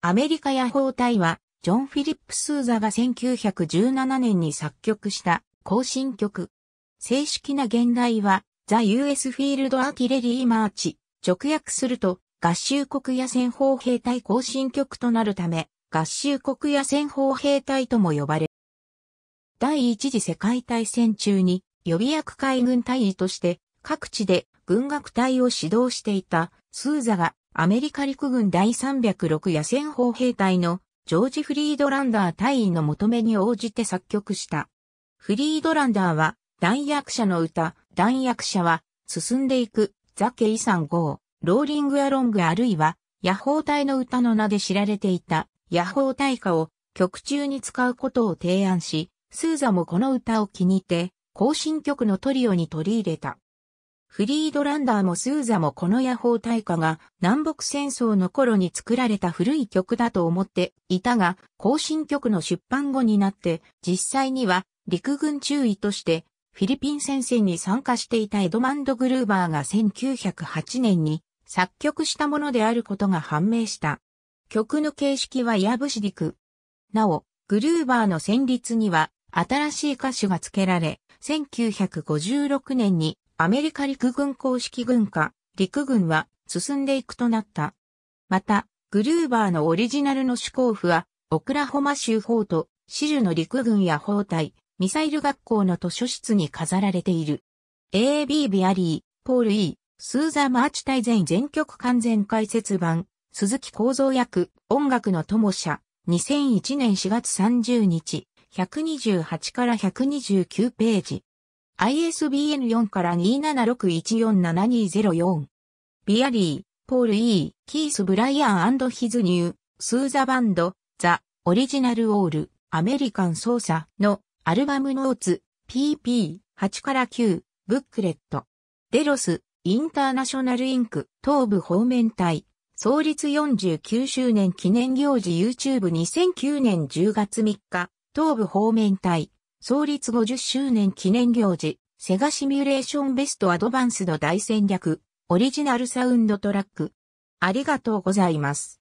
アメリカ野放隊は、ジョン・フィリップ・スーザが1917年に作曲した行進曲。正式な現代は、ザ・ US フィールド・アーティレリー・マーチ。直訳すると、合衆国野戦砲兵隊行進曲となるため、合衆国野戦砲兵隊とも呼ばれ、第一次世界大戦中に予備役海軍隊員として各地で軍楽隊を指導していたスーザがアメリカ陸軍第306野戦砲兵隊のジョージ・フリードランダー隊員の求めに応じて作曲した。フリードランダーは、弾薬者の歌、弾薬者は、進んでいく、ザ・ケイサン号、ローリング・アロングあるいは、野砲隊の歌の名で知られていた、野砲隊歌を曲中に使うことを提案し、スーザもこの歌を気に入って、行進曲のトリオに取り入れた。フリードランダーもスーザもこの野砲大火が南北戦争の頃に作られた古い曲だと思っていたが、更新曲の出版後になって実際には陸軍中尉としてフィリピン戦線に参加していたエドマンド・グルーバーが1908年に作曲したものであることが判明した。曲の形式はヤブシディク。なお、グルーバーの旋律には新しい歌手が付けられ、1956年にアメリカ陸軍公式軍化、陸軍は進んでいくとなった。また、グルーバーのオリジナルの主攻譜は、オクラホマ州法と、シルの陸軍や包隊、ミサイル学校の図書室に飾られている。A.B. ビアリー、ポール E、スーザ・マーチ大全全曲完全解説版、鈴木構造役、音楽の友社、2001年4月30日、128から129ページ。ISBN4 から2 7 6 1 4 7 2 0 4ビアリー、ポール E、キース・ブライアンヒズニュー、スーザバンド、ザ、オリジナル・オール、アメリカンソーサのアルバムノーツ、PP、8から9、ブックレット。デロス、インターナショナルインク、東部方面隊、創立49周年記念行事 YouTube2009 年10月3日、東部方面隊。創立50周年記念行事、セガシミュレーションベストアドバンスの大戦略、オリジナルサウンドトラック。ありがとうございます。